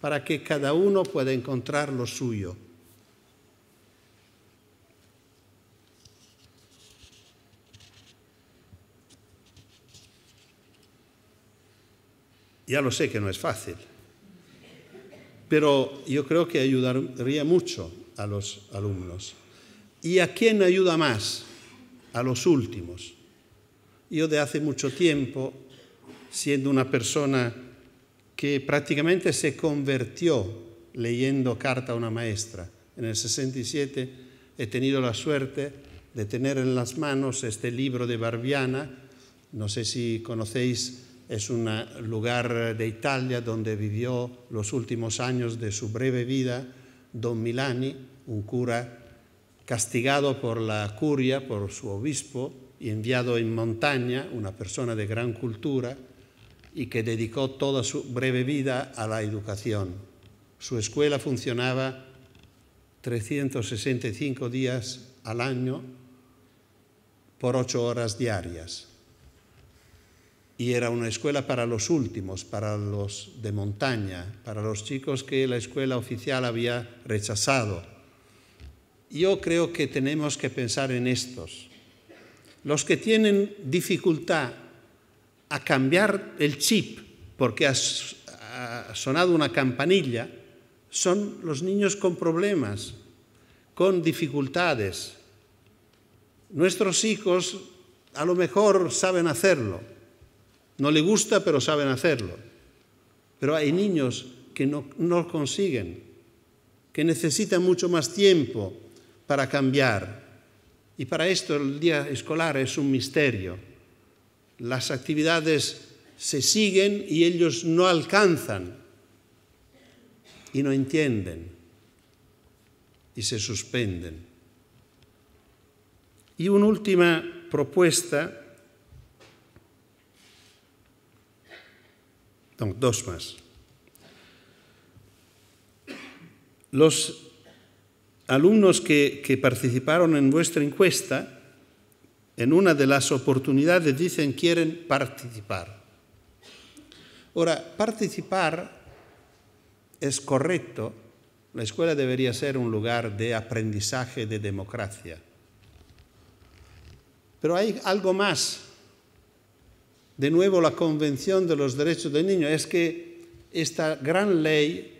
para que cada uno pueda encontrar lo suyo. Ya lo sé que no es fácil, pero yo creo que ayudaría mucho a los alumnos. ¿Y a quién ayuda más? A los últimos. Yo de hace mucho tiempo, siendo una persona que prácticamente se convirtió leyendo Carta a una maestra. En el 67 he tenido la suerte de tener en las manos este libro de Barbiana. No sé si conocéis, es un lugar de Italia donde vivió los últimos años de su breve vida don Milani, un cura castigado por la curia, por su obispo, y enviado en montaña, una persona de gran cultura, y que dedicó toda su breve vida a la educación. Su escuela funcionaba 365 días al año por ocho horas diarias. Y era una escuela para los últimos, para los de montaña, para los chicos que la escuela oficial había rechazado. Yo creo que tenemos que pensar en estos. Los que tienen dificultad a cambiar el chip porque ha, sonado una campanilla, son los niños con problemas, con dificultades. Nuestros hijos a lo mejor saben hacerlo, no le gusta pero saben hacerlo, pero hay niños que no, no consiguen, que necesitan mucho más tiempo para cambiar. Y para esto el día escolar es un misterio las actividades se siguen y ellos no alcanzan y no entienden y se suspenden. Y una última propuesta, dos más. Los alumnos que, que participaron en vuestra encuesta en una de las oportunidades dicen quieren participar. Ahora, participar es correcto. La escuela debería ser un lugar de aprendizaje de democracia. Pero hay algo más. De nuevo, la Convención de los Derechos del Niño es que esta gran ley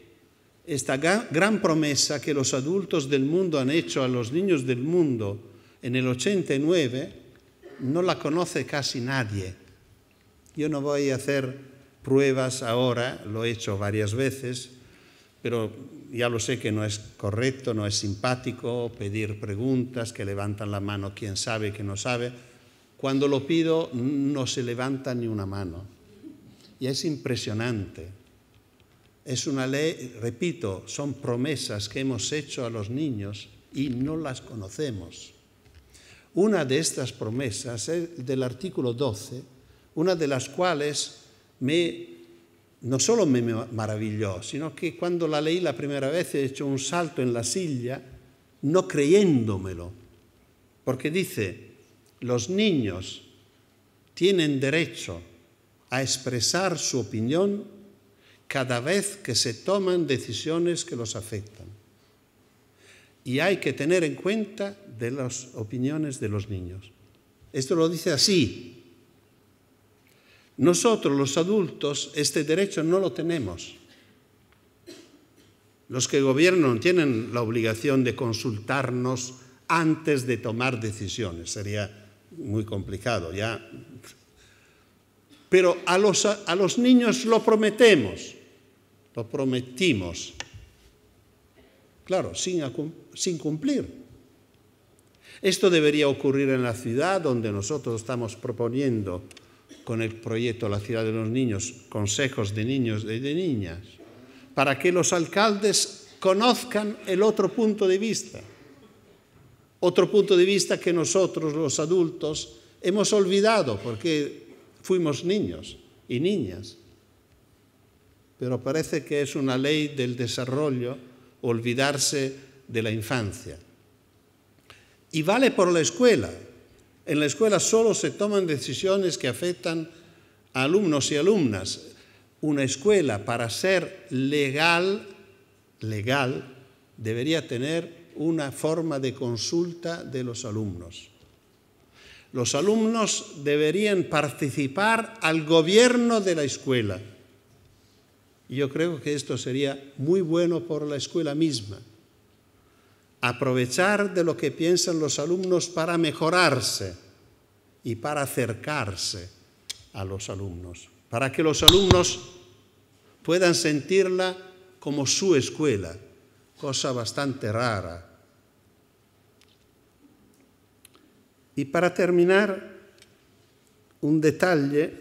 esta gran promesa que los adultos del mundo han hecho a los niños del mundo en el 89 no la conoce casi nadie. Yo no voy a hacer pruebas ahora, lo he hecho varias veces, pero ya lo sé que no es correcto, no es simpático pedir preguntas, que levantan la mano quien sabe, que no sabe. Cuando lo pido no se levanta ni una mano. Y es impresionante. Es una ley, repito, son promesas que hemos hecho a los niños y no las conocemos. Una de estas promesas es del artículo 12, una de las cuales me, no solo me maravilló, sino que cuando la leí la primera vez he hecho un salto en la silla, no creyéndomelo, porque dice, los niños tienen derecho a expresar su opinión cada vez que se toman decisiones que los afectan y hay que tener en cuenta de las opiniones de los niños. Esto lo dice así. Nosotros los adultos este derecho no lo tenemos. Los que gobiernan tienen la obligación de consultarnos antes de tomar decisiones. Sería muy complicado ya. Pero a los, a los niños lo prometemos, lo prometimos claro, sin, cumplir. Esto debería ocurrir en la ciudad donde nosotros estamos proponiendo con el proyecto La ciudad de los niños, consejos de niños y de niñas, para que los alcaldes conozcan el otro punto de vista, otro punto de vista que nosotros los adultos hemos olvidado porque fuimos niños y niñas. Pero parece que es una ley del desarrollo olvidarse de la infancia. Y vale por la escuela. En la escuela solo se toman decisiones que afectan a alumnos y alumnas. Una escuela para ser legal, legal, debería tener una forma de consulta de los alumnos. Los alumnos deberían participar al gobierno de la escuela y yo creo que esto sería muy bueno por la escuela misma. Aprovechar de lo que piensan los alumnos para mejorarse y para acercarse a los alumnos, para que los alumnos puedan sentirla como su escuela, cosa bastante rara. Y para terminar, un detalle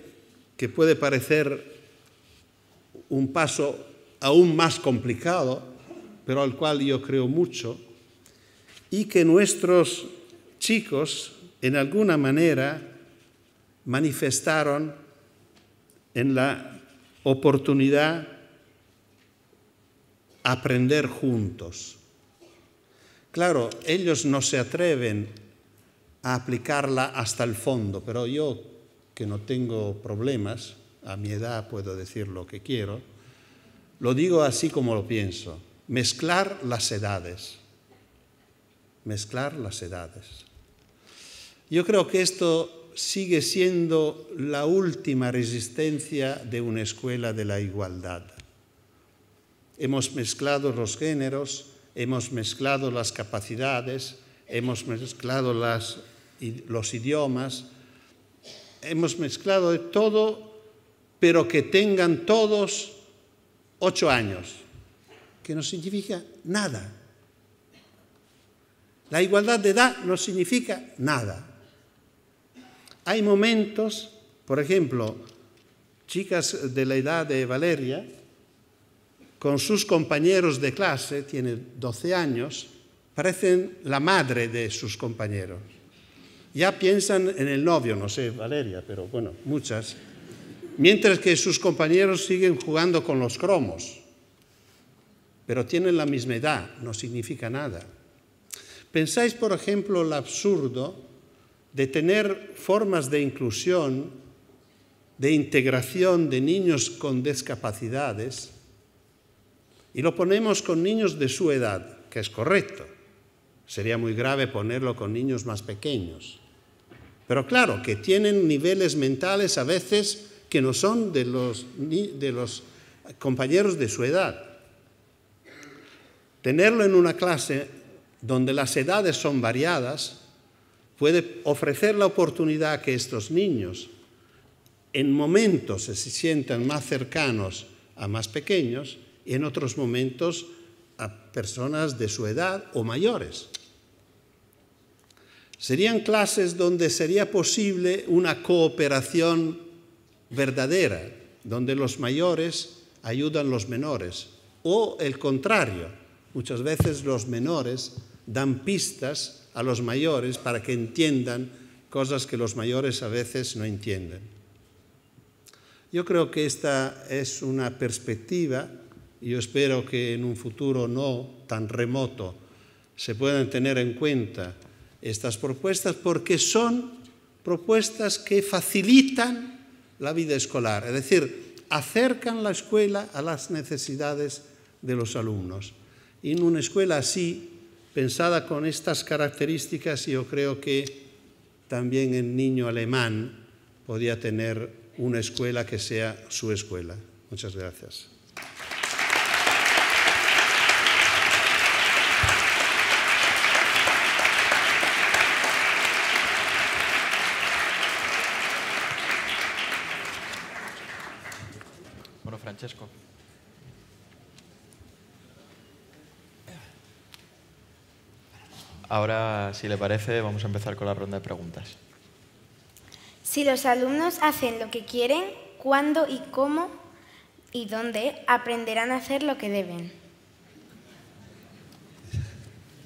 que puede parecer un paso aún más complicado, pero al cual yo creo mucho, y que nuestros chicos, en alguna manera, manifestaron en la oportunidad aprender juntos. Claro, ellos no se atreven a aplicarla hasta el fondo, pero yo, que no tengo problemas, a mi edad puedo decir lo que quiero, lo digo así como lo pienso, mezclar las edades, mezclar las edades. Yo creo que esto sigue siendo la última resistencia de una escuela de la igualdad. Hemos mezclado los géneros, hemos mezclado las capacidades, hemos mezclado los idiomas, hemos mezclado todo pero que tengan todos ocho años, que no significa nada. La igualdad de edad no significa nada. Hay momentos, por ejemplo, chicas de la edad de Valeria, con sus compañeros de clase, tiene 12 años, parecen la madre de sus compañeros. Ya piensan en el novio, no sé, Valeria, pero bueno, muchas mientras que sus compañeros siguen jugando con los cromos. Pero tienen la misma edad, no significa nada. ¿Pensáis, por ejemplo, el absurdo de tener formas de inclusión, de integración de niños con discapacidades? Y lo ponemos con niños de su edad, que es correcto. Sería muy grave ponerlo con niños más pequeños. Pero claro, que tienen niveles mentales a veces que no son de los, de los compañeros de su edad. Tenerlo en una clase donde las edades son variadas puede ofrecer la oportunidad que estos niños en momentos se sientan más cercanos a más pequeños y en otros momentos a personas de su edad o mayores. Serían clases donde sería posible una cooperación verdadera, donde los mayores ayudan a los menores, o el contrario, muchas veces los menores dan pistas a los mayores para que entiendan cosas que los mayores a veces no entienden. Yo creo que esta es una perspectiva, y yo espero que en un futuro no tan remoto se puedan tener en cuenta estas propuestas porque son propuestas que facilitan la vida escolar, es decir, acercan la escuela a las necesidades de los alumnos. Y en una escuela así, pensada con estas características, yo creo que también el niño alemán podía tener una escuela que sea su escuela. Muchas gracias. Ahora, si le parece, vamos a empezar con la ronda de preguntas. Si los alumnos hacen lo que quieren, ¿cuándo y cómo y dónde aprenderán a hacer lo que deben?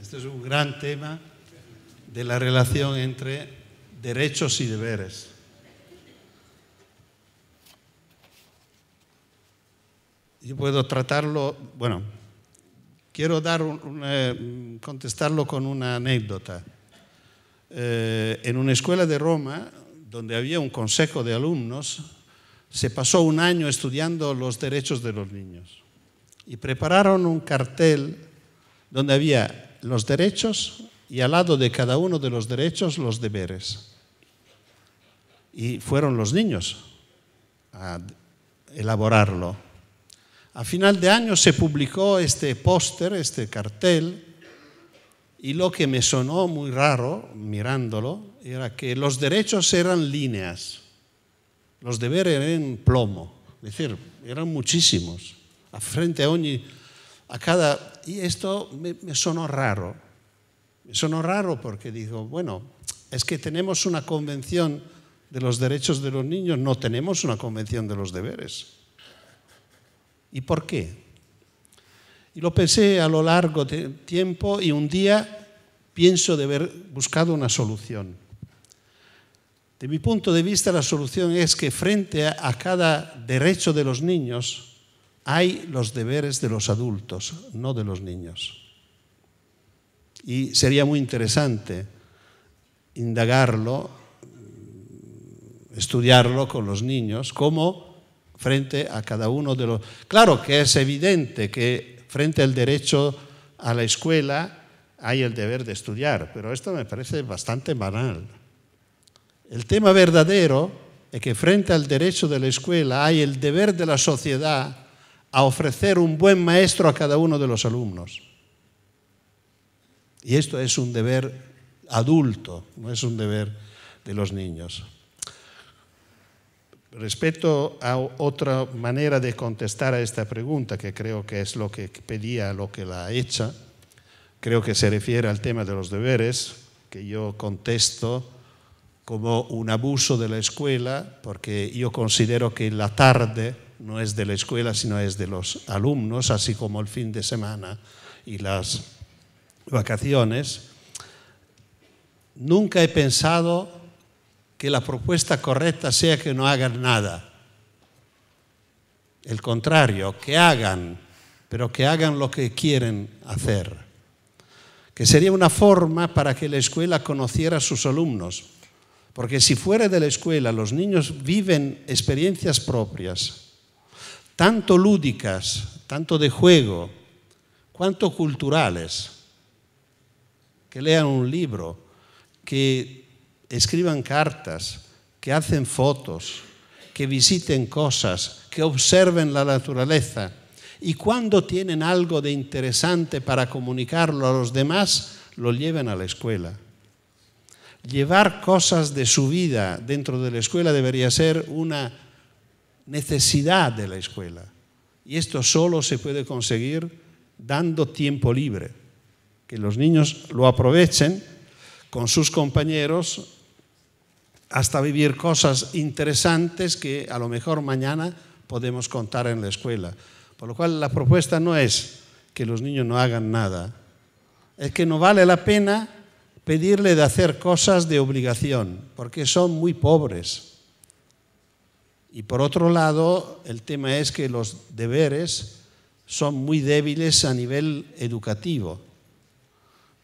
Este es un gran tema de la relación entre derechos y deberes. Yo puedo tratarlo, bueno, Quiero dar eh, contestarlo con una anécdota. Eh, en una escuela de Roma, donde había un consejo de alumnos, se pasó un año estudiando los derechos de los niños y prepararon un cartel donde había los derechos y al lado de cada uno de los derechos los deberes. Y fueron los niños a elaborarlo. A final de año se publicó este póster, este cartel, y lo que me sonó muy raro mirándolo era que los derechos eran líneas, los deberes eran plomo, es decir, eran muchísimos, a frente a, a cada... Y esto me, me sonó raro, me sonó raro porque digo, bueno, es que tenemos una convención de los derechos de los niños, no tenemos una convención de los deberes. ¿Y por qué? Y lo pensé a lo largo del tiempo y un día pienso de haber buscado una solución. De mi punto de vista, la solución es que frente a cada derecho de los niños hay los deberes de los adultos, no de los niños. Y sería muy interesante indagarlo, estudiarlo con los niños, cómo frente a cada uno de los... Claro que es evidente que frente al derecho a la escuela hay el deber de estudiar, pero esto me parece bastante banal. El tema verdadero es que frente al derecho de la escuela hay el deber de la sociedad a ofrecer un buen maestro a cada uno de los alumnos. Y esto es un deber adulto, no es un deber de los niños. Respecto a otra manera de contestar a esta pregunta, que creo que es lo que pedía lo que la hecha, creo que se refiere al tema de los deberes, que yo contesto como un abuso de la escuela, porque yo considero que la tarde no es de la escuela, sino es de los alumnos, así como el fin de semana y las vacaciones. Nunca he pensado que la propuesta correcta sea que no hagan nada. El contrario, que hagan, pero que hagan lo que quieren hacer. Que sería una forma para que la escuela conociera a sus alumnos. Porque si fuera de la escuela los niños viven experiencias propias, tanto lúdicas, tanto de juego, cuanto culturales, que lean un libro, que escriban cartas, que hacen fotos, que visiten cosas, que observen la naturaleza. Y cuando tienen algo de interesante para comunicarlo a los demás, lo lleven a la escuela. Llevar cosas de su vida dentro de la escuela debería ser una necesidad de la escuela. Y esto solo se puede conseguir dando tiempo libre, que los niños lo aprovechen con sus compañeros hasta vivir cosas interesantes que a lo mejor mañana podemos contar en la escuela. Por lo cual la propuesta no es que los niños no hagan nada, es que no vale la pena pedirle de hacer cosas de obligación, porque son muy pobres. Y por otro lado, el tema es que los deberes son muy débiles a nivel educativo.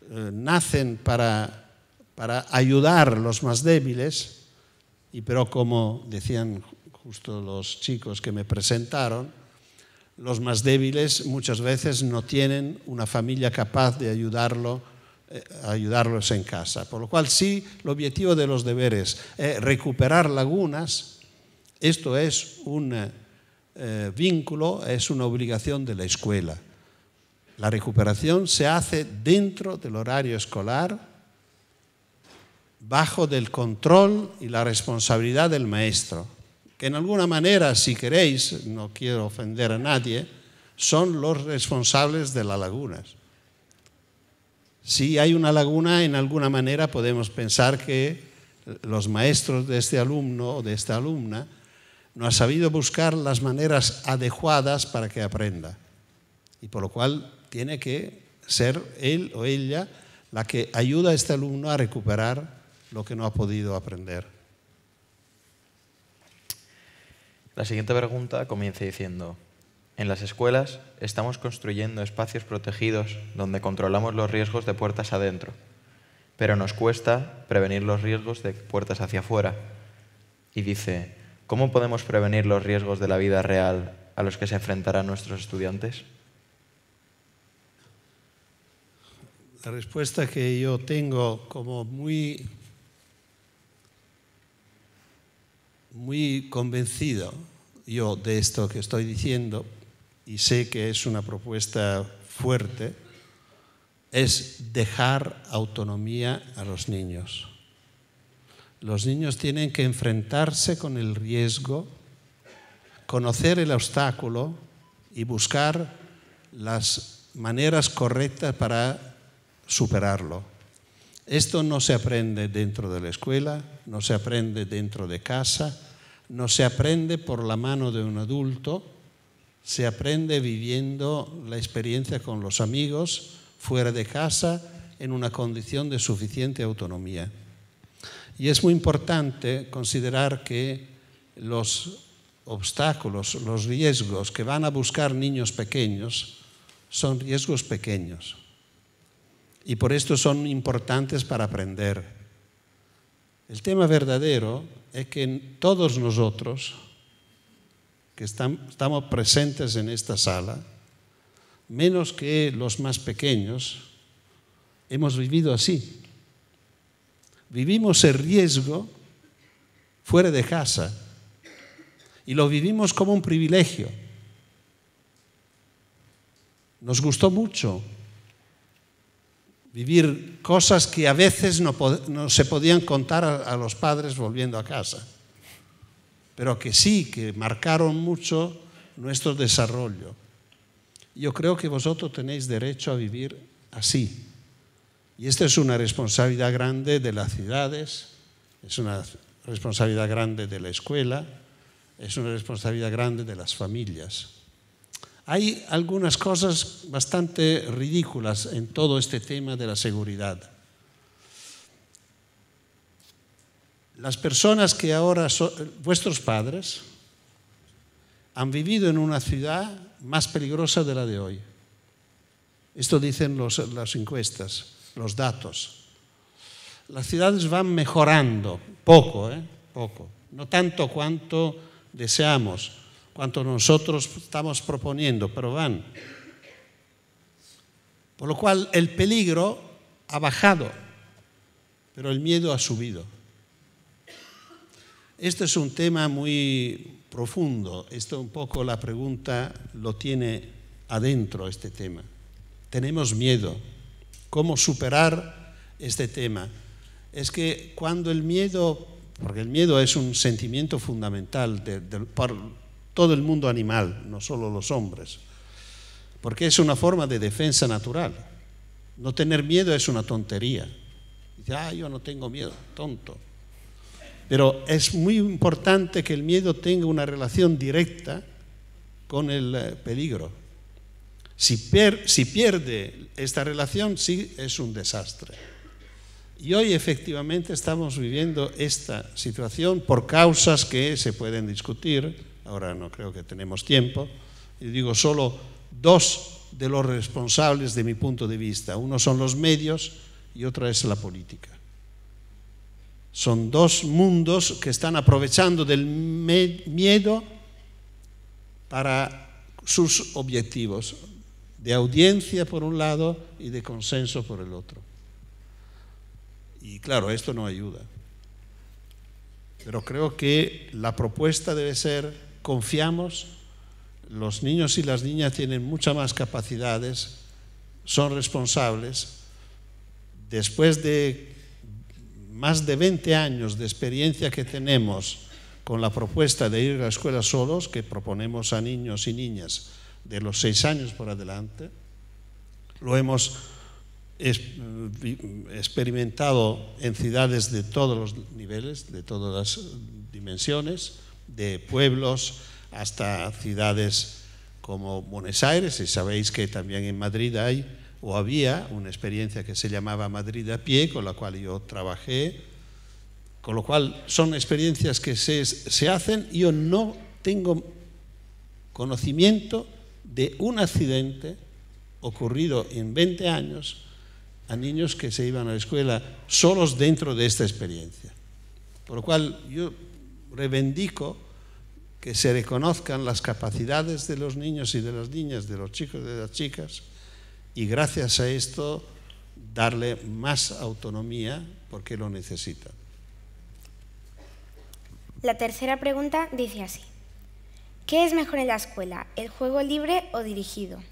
Eh, nacen para, para ayudar a los más débiles, pero como decían justo los chicos que me presentaron, los más débiles muchas veces no tienen una familia capaz de ayudarlo, eh, ayudarlos en casa. Por lo cual sí, el objetivo de los deberes es recuperar lagunas. Esto es un eh, vínculo, es una obligación de la escuela. La recuperación se hace dentro del horario escolar bajo del control y la responsabilidad del maestro, que en alguna manera, si queréis, no quiero ofender a nadie, son los responsables de las lagunas. Si hay una laguna, en alguna manera podemos pensar que los maestros de este alumno o de esta alumna no ha sabido buscar las maneras adecuadas para que aprenda. Y por lo cual tiene que ser él o ella la que ayuda a este alumno a recuperar lo que no ha podido aprender. La siguiente pregunta comienza diciendo, en las escuelas estamos construyendo espacios protegidos donde controlamos los riesgos de puertas adentro, pero nos cuesta prevenir los riesgos de puertas hacia afuera. Y dice, ¿cómo podemos prevenir los riesgos de la vida real a los que se enfrentarán nuestros estudiantes? La respuesta que yo tengo como muy muy convencido yo de esto que estoy diciendo y sé que es una propuesta fuerte, es dejar autonomía a los niños. Los niños tienen que enfrentarse con el riesgo, conocer el obstáculo y buscar las maneras correctas para superarlo. Esto no se aprende dentro de la escuela, no se aprende dentro de casa, no se aprende por la mano de un adulto, se aprende viviendo la experiencia con los amigos, fuera de casa, en una condición de suficiente autonomía. Y es muy importante considerar que los obstáculos, los riesgos que van a buscar niños pequeños son riesgos pequeños. Y por esto son importantes para aprender. El tema verdadero es que todos nosotros que estamos presentes en esta sala, menos que los más pequeños, hemos vivido así. Vivimos el riesgo fuera de casa y lo vivimos como un privilegio. Nos gustó mucho vivir cosas que a veces no, se podían contar a, los padres volviendo a casa, pero que sí, que marcaron mucho nuestro desarrollo. Yo creo que vosotros tenéis derecho a vivir así. Y esta es una responsabilidad grande de las ciudades, es una responsabilidad grande de la escuela, es una responsabilidad grande de las familias. Hay algunas cosas bastante ridículas en todo este tema de la seguridad. Las personas que ahora son vuestros padres han vivido en una ciudad más peligrosa de la de hoy. Esto dicen las encuestas, los datos. Las ciudades van mejorando, poco, ¿eh? poco, no tanto cuanto deseamos cuanto nosotros estamos proponiendo, pero van. Por lo cual el peligro ha bajado, pero el miedo ha subido. Este es un tema muy profundo. Esto un poco la pregunta lo tiene adentro este tema. Tenemos miedo. ¿Cómo superar este tema? Es que cuando el miedo, porque el miedo es un sentimiento fundamental del por, todo el mundo animal, no solo los hombres, porque es una forma de defensa natural. No tener miedo es una tontería. Dice, ah, yo no tengo miedo, tonto. Pero es muy importante que el miedo tenga una relación directa con el eh, peligro. Si, si pierde esta relación, sí es un desastre. Y hoy efectivamente estamos viviendo esta situación por causas que se pueden discutir, ahora no creo que tenemos tiempo, yo digo solo dos de los responsables de mi punto de vista. Uno son los medios y otra es la política. Son dos mundos que están aprovechando del miedo para sus objetivos, de audiencia por un lado y de consenso por el otro. Y claro, esto no ayuda. Pero creo que la propuesta debe ser confiamos, los niños y las niñas tienen muchas más capacidades, son responsables. Después de más de 20 años de experiencia que tenemos con la propuesta de ir a la escuela solos, que proponemos a niños y niñas de los 6 años por adelante, lo hemos experimentado en ciudades de todos los niveles, de todas las dimensiones, de pueblos hasta ciudades como Buenos Aires, y sabéis que también en Madrid hay o había una experiencia que se llamaba Madrid a pie, con la cual yo trabajé, con lo cual son experiencias que se, se hacen. Yo no tengo conocimiento de un accidente ocurrido en 20 años a niños que se iban a la escuela solos dentro de esta experiencia. Por lo cual yo reivindico que se reconozcan las capacidades de los niños y de las niñas, de los chicos y de las chicas, y gracias a esto darle más autonomía porque lo necesitan. La tercera pregunta dice así. ¿Qué es mejor en la escuela, el juego libre o dirigido?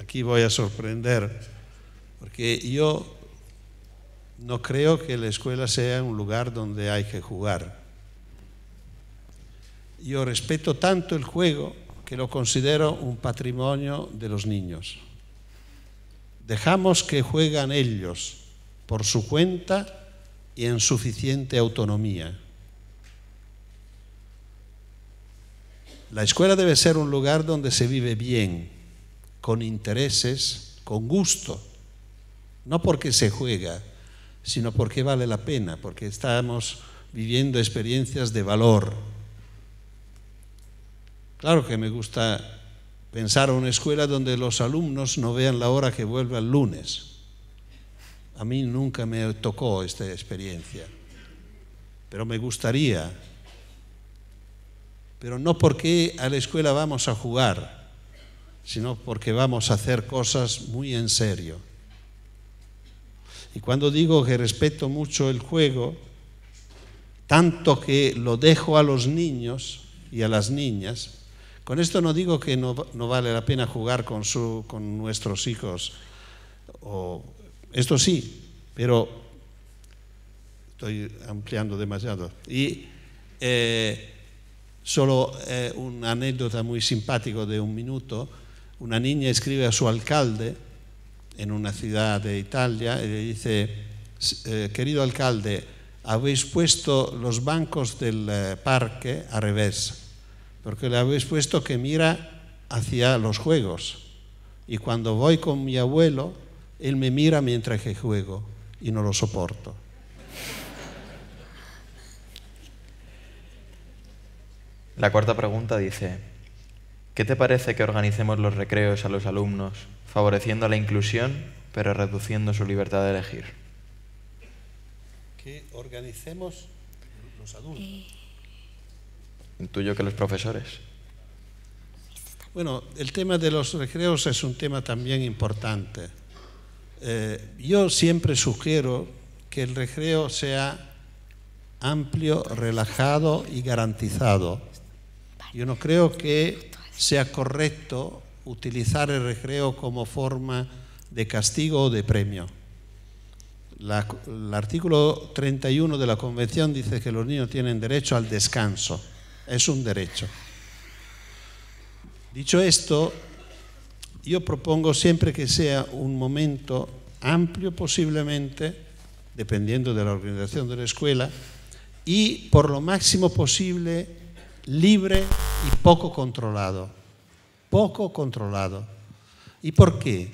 Aquí voy a sorprender, porque yo no creo que la escuela sea un lugar donde hay que jugar. Yo respeto tanto el juego que lo considero un patrimonio de los niños. Dejamos que juegan ellos por su cuenta y en suficiente autonomía. La escuela debe ser un lugar donde se vive bien, con intereses, con gusto, no porque se juega, sino porque vale la pena, porque estamos viviendo experiencias de valor. Claro que me gusta pensar en una escuela donde los alumnos no vean la hora que vuelve el lunes. A mí nunca me tocó esta experiencia, pero me gustaría. Pero no porque a la escuela vamos a jugar, sino porque vamos a hacer cosas muy en serio. Y cuando digo que respeto mucho el juego, tanto que lo dejo a los niños y a las niñas, con esto no digo que no, vale la pena jugar con, su, con nuestros hijos. O, esto sí, pero estoy ampliando demasiado. Y eh, solo eh, una anécdota muy simpática de un minuto. Una niña escribe a su alcalde en una ciudad de Italia y le dice, eh, querido alcalde, habéis puesto los bancos del eh, parque a revés, porque le habéis puesto que mira hacia los juegos. Y cuando voy con mi abuelo, él me mira mientras que juego y no lo soporto. La cuarta pregunta dice, ¿qué te parece que organicemos los recreos a los alumnos favoreciendo la inclusión, pero reduciendo su libertad de elegir. Que organicemos los adultos. Intuyo eh, que los profesores. Bueno, el tema de los recreos es un tema también importante. Eh, yo siempre sugiero que el recreo sea amplio, relajado y garantizado. Yo no creo que sea correcto utilizar el recreo como forma de castigo o de premio. el artículo 31 de la Convención dice que los niños tienen derecho al descanso. Es un derecho. Dicho esto, yo propongo siempre que sea un momento amplio posiblemente, dependiendo de la organización de la escuela, y por lo máximo posible libre y poco controlado poco controlado. ¿Y por qué?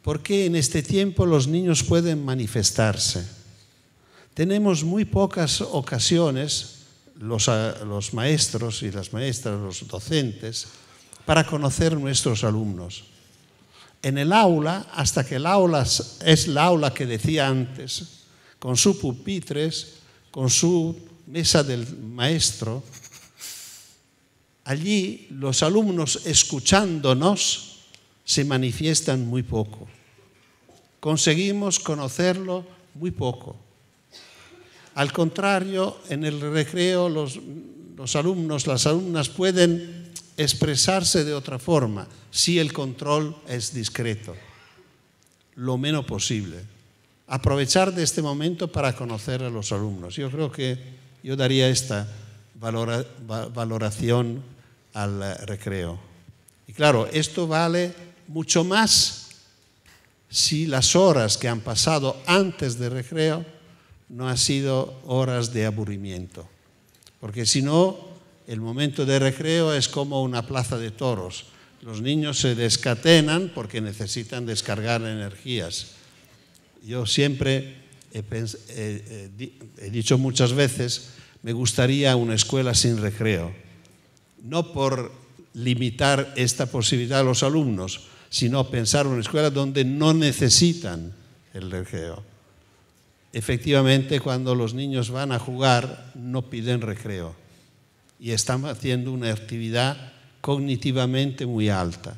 Porque en este tiempo los niños pueden manifestarse. Tenemos muy pocas ocasiones, ah, los, maestros y las maestras, los docentes, para conocer nuestros alumnos. En el aula, hasta que el aula es la aula que decía antes, con su pupitres, con su mesa del maestro, allí los alumnos escuchándonos se manifiestan muy poco. Conseguimos conocerlo muy poco. Al contrario, en el recreo los, alumnos, las alumnas pueden expresarse de otra forma si el control es discreto, lo menos posible. Aprovechar de este momento para conocer a los alumnos. Yo creo que yo daría esta valoración al eh, recreo. Y claro, esto vale mucho más si las horas que han pasado antes de recreo no han sido horas de aburrimiento. Porque si no, el momento de recreo es como una plaza de toros. Los niños se descatenan porque necesitan descargar energías. Yo siempre he dicho muchas veces, me gustaría una escuela sin recreo no por limitar esta posibilidad a los alumnos, sino pensar una escuela donde no necesitan el recreo. Efectivamente, cuando los niños van a jugar, no piden recreo y están haciendo una actividad cognitivamente muy alta.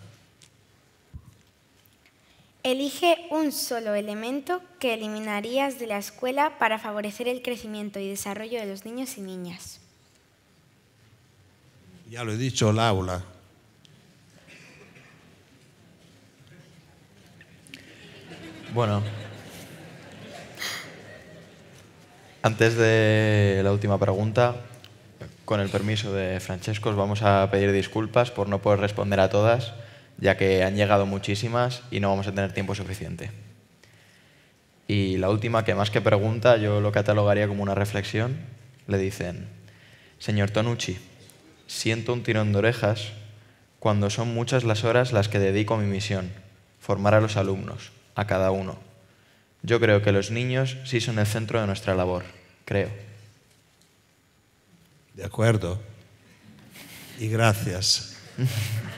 Elige un solo elemento que eliminarías de la escuela para favorecer el crecimiento y desarrollo de los niños y niñas ya lo he dicho, el aula. Bueno, antes de la última pregunta, con el permiso de Francesco, os vamos a pedir disculpas por no poder responder a todas, ya que han llegado muchísimas y no vamos a tener tiempo suficiente. Y la última, que más que pregunta, yo lo catalogaría como una reflexión, le dicen, señor Tonucci, Siento un tirón de orejas cuando son muchas las horas las que dedico a mi misión, formar a los alumnos, a cada uno. Yo creo que los niños sí son el centro de nuestra labor, creo. De acuerdo. Y gracias.